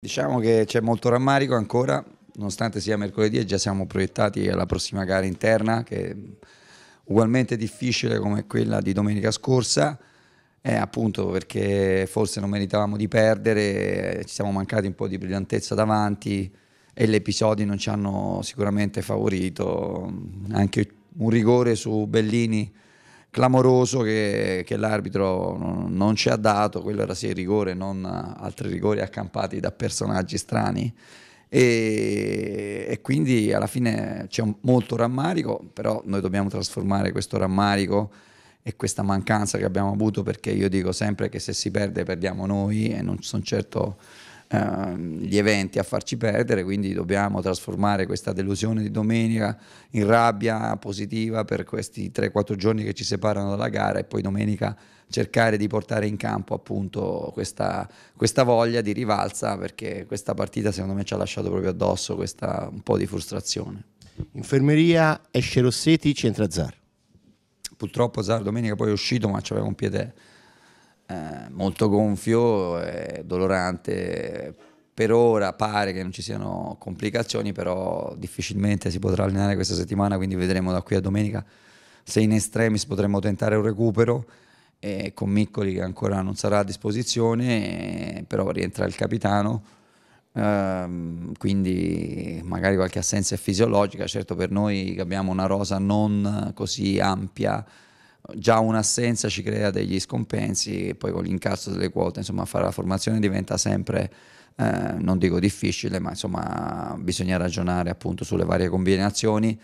Diciamo che c'è molto rammarico ancora, nonostante sia mercoledì e già siamo proiettati alla prossima gara interna che è ugualmente difficile come quella di domenica scorsa, eh, appunto perché forse non meritavamo di perdere, ci siamo mancati un po' di brillantezza davanti e gli episodi non ci hanno sicuramente favorito, anche un rigore su Bellini clamoroso che, che l'arbitro non, ci ha dato, quello era sì rigore, non altri rigori accampati da personaggi strani. E, e, quindi alla fine c'è molto rammarico, però noi dobbiamo trasformare questo rammarico e questa mancanza che abbiamo avuto, perché io dico sempre che se si perde perdiamo noi e non sono certo Ehm, gli eventi a farci perdere, quindi dobbiamo trasformare questa delusione di domenica in rabbia positiva per questi 3-4 giorni che ci separano dalla gara e poi domenica cercare di portare in campo appunto questa, questa voglia di rivalsa perché questa partita secondo me ci ha lasciato proprio addosso questa, un po' di frustrazione. Infermeria esce Rossetti, c'entra Zar. Purtroppo Zar domenica poi è uscito ma c'aveva un piede eh, molto gonfio, eh, dolorante. Per ora pare che non ci siano complicazioni, però difficilmente si potrà allenare questa settimana, quindi vedremo da qui a domenica se in estremis potremmo tentare un recupero eh, con Miccoli che ancora non sarà a disposizione, però rientra il capitano. Uh, quindi magari qualche assenza fisiologica, certo per noi che abbiamo una rosa non così ampia già un'assenza ci crea degli scompensi e poi con l'incasso delle quote, insomma, fare la formazione diventa sempre, eh, non dico difficile, ma insomma, bisogna ragionare appunto sulle varie combinazioni